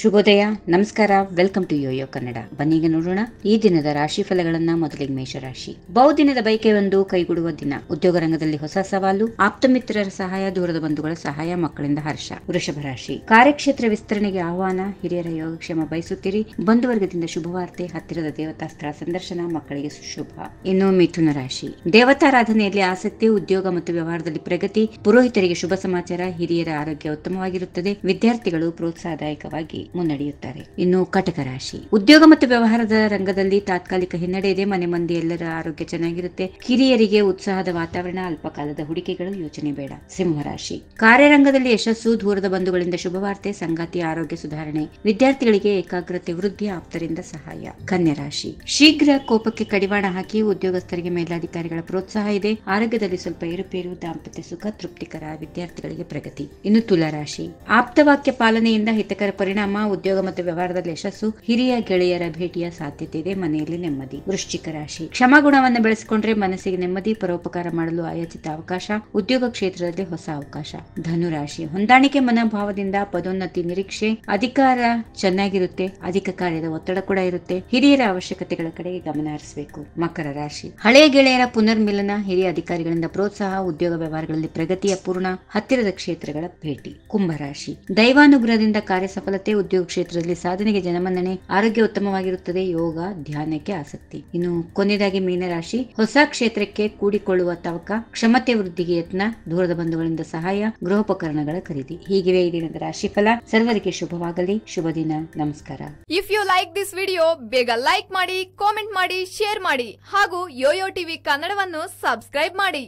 ಶುಭೋದಯ ನಮಸ್ಕಾರ welcome to YoYo Kannada ಬನ್ನಿಗೆ ನೋಡೋಣ ಈ ದಿನದ ರಾಶಿ ಫಲಗಳನ್ನ ಮೊದಲಿಗೆ ಮೇಷರಾಶಿ ಬಹುದಿನದ ಬೈಕೆ ಒಂದು ಕೈಗೂಡುವ ದಿನ ಉದ್ಯೋಗ ರಂಗದಲ್ಲಿ ಹೊಸ ಸವಾಲು ಆಪ್ತಮಿತ್ರರ ಸಹಾಯ ದೂರದ ಬಂಧುಗಳ ಸಹಾಯ ಮಕ್ಕಳಿಂದ ಹರ್ಷ ವೃಷಭ ರಾಶಿ ಕಾರ್ಯಕ್ಷೇತ್ರ ವಿಸ್ತರಣೆಗೆ ಆಹ್ವಾನ ಹಿರಿಯರ ಯೋಗಕ್ಷೇಮ ಬಯಸುತ್ತೀರಿ ಬಂಧುವರ್ಗದಿಂದ ಶುಭವಾರ್ತೆ ಹತ್ತಿರದ ದೇವತಾ ಸ್ಥಳ ಸಂದರ್ಶನ ಮಕ್ಕಳಿಗೆ ಸುಶುಭ ಇನ್ನು ಮಿಥುನ ರಾಶಿ ದೇವತಾರಾಧನೆಯಲ್ಲಿ ಆಸಕ್ತಿ ಉದ್ಯೋಗ ಮತ್ತು ವ್ಯವಹಾರದಲ್ಲಿ ಪ್ರಗತಿ ಪುರೋಹಿತರಿಗೆ ಶುಭ ಸಮಾಚಾರ ಹಿರಿಯರ ಆರೋಗ್ಯ ಉತ್ತಮವಾಗಿರುತ್ತದೆ ವಿದ್ಯಾರ್ಥಿಗಳು ಪ್ರೋತ್ಸಾಹದಾಯಕವಾಗಿ ಮುನ್ನಡೆಯುತ್ತಾರೆ ಇನ್ನು ಕಟಕ ರಾಶಿ ಉದ್ಯೋಗ ಮತ್ತು ವ್ಯವಹಾರದ ರಂಗದಲ್ಲಿ ತಾತ್ಕಾಲಿಕ ಹಿನ್ನಡೆ ಇದೆ ಮನೆ ಮಂದಿ ಎಲ್ಲರ ಆರೋಗ್ಯ ಚೆನ್ನಾಗಿರುತ್ತೆ ಕಿರಿಯರಿಗೆ ಉತ್ಸಾಹದ ವಾತಾವರಣ ಅಲ್ಪಕಾಲದ ಹೂಡಿಕೆಗಳು ಯೋಚನೆ ಬೇಡ ಸಿಂಹರಾಶಿ ಕಾರ್ಯರಂಗದಲ್ಲಿ ಯಶಸ್ಸು ದೂರದ ಬಂಧುಗಳಿಂದ ಶುಭವಾರ್ತೆ ಸಂಗಾತಿ ಆರೋಗ್ಯ ಸುಧಾರಣೆ ವಿದ್ಯಾರ್ಥಿಗಳಿಗೆ ಏಕಾಗ್ರತೆ ವೃದ್ಧಿ ಆಪ್ತರಿಂದ ಸಹಾಯ ಕನ್ಯಾ ರಾಶಿ ಶೀಘ್ರ ಕೋಪಕ್ಕೆ ಕಡಿವಾಣ ಹಾಕಿ ಉದ್ಯೋಗಸ್ಥರಿಗೆ ಮೇಲಾಧಿಕಾರಿಗಳ ಪ್ರೋತ್ಸಾಹ ಇದೆ ಆರೋಗ್ಯದಲ್ಲಿ ಸ್ವಲ್ಪ ಏರುಪೇರು ದಾಂಪತ್ಯ ಸುಖ ತೃಪ್ತಿಕರ ವಿದ್ಯಾರ್ಥಿಗಳಿಗೆ ಪ್ರಗತಿ ಇನ್ನು ತುಲಾರಾಶಿ ಆಪ್ತವಾಕ್ಯ ಪಾಲನೆಯಿಂದ ಹಿತಕರ ಪರಿಣಾಮ ಉದ್ಯೋಗ ಮತ್ತು ವ್ಯವಹಾರದಲ್ಲಿ ಯಶಸ್ಸು ಹಿರಿಯ ಗೆಳೆಯರ ಭೇಟಿಯ ಸಾಧ್ಯತೆ ಇದೆ ಮನೆಯಲ್ಲಿ ನೆಮ್ಮದಿ ವೃಶ್ಚಿಕ ರಾಶಿ ಗುಣವನ್ನು ಬೆಳೆಸಿಕೊಂಡ್ರೆ ಮನಸ್ಸಿಗೆ ನೆಮ್ಮದಿ ಪರೋಪಕಾರ ಮಾಡಲು ಆಯೋಜಿತ ಅವಕಾಶ ಉದ್ಯೋಗ ಕ್ಷೇತ್ರದಲ್ಲಿ ಹೊಸ ಅವಕಾಶ ಧನುರಾಶಿ ಹೊಂದಾಣಿಕೆ ಮನೋಭಾವದಿಂದ ಪದೋನ್ನತಿ ನಿರೀಕ್ಷೆ ಅಧಿಕಾರ ಚೆನ್ನಾಗಿರುತ್ತೆ ಅಧಿಕ ಕಾರ್ಯದ ಒತ್ತಡ ಕೂಡ ಇರುತ್ತೆ ಹಿರಿಯರ ಅವಶ್ಯಕತೆಗಳ ಕಡೆಗೆ ಗಮನ ಹರಿಸಬೇಕು ಮಕರ ರಾಶಿ ಹಳೆಯ ಗೆಳೆಯರ ಪುನರ್ಮಿಲನ ಹಿರಿಯ ಅಧಿಕಾರಿಗಳಿಂದ ಪ್ರೋತ್ಸಾಹ ಉದ್ಯೋಗ ವ್ಯವಹಾರಗಳಲ್ಲಿ ಪ್ರಗತಿಯ ಪೂರ್ಣ ಹತ್ತಿರದ ಕ್ಷೇತ್ರಗಳ ಭೇಟಿ ಕುಂಭರಾಶಿ ದೈವಾನುಗ್ರಹದಿಂದ ಕಾರ್ಯ ಸಫಲತೆ ಉದ್ಯೋಗ ಕ್ಷೇತ್ರದಲ್ಲಿ ಸಾಧನೆಗೆ ಜನಮನ್ನಣೆ ಆರೋಗ್ಯ ಉತ್ತಮವಾಗಿರುತ್ತದೆ ಯೋಗ ಧ್ಯಾನಕ್ಕೆ ಆಸಕ್ತಿ ಇನ್ನು ಕೊನೆಯದಾಗಿ ಮೀನರಾಶಿ ಹೊಸ ಕ್ಷೇತ್ರಕ್ಕೆ ಕೂಡಿಕೊಳ್ಳುವ ತವಕ ಕ್ಷಮತೆ ವೃದ್ಧಿಗೆ ಯತ್ನ ದೂರದ ಬಂಧುಗಳಿಂದ ಸಹಾಯ ಗೃಹೋಪಕರಣಗಳ ಖರೀದಿ ಹೀಗಿವೆ ಈ ದಿನದ ಫಲ ಸರ್ವರಿಗೆ ಶುಭವಾಗಲಿ ಶುಭ ದಿನ ನಮಸ್ಕಾರ if you like this video ಬೇಗ ಲೈಕ್ ಮಾಡಿ ಕಾಮೆಂಟ್ ಮಾಡಿ ಶೇರ್ ಮಾಡಿ ಹಾಗೂ ಯೋಯೋ ಟಿವಿ ಕನ್ನಡವನ್ನು ಸಬ್ಸ್ಕ್ರೈಬ್ ಮಾಡಿ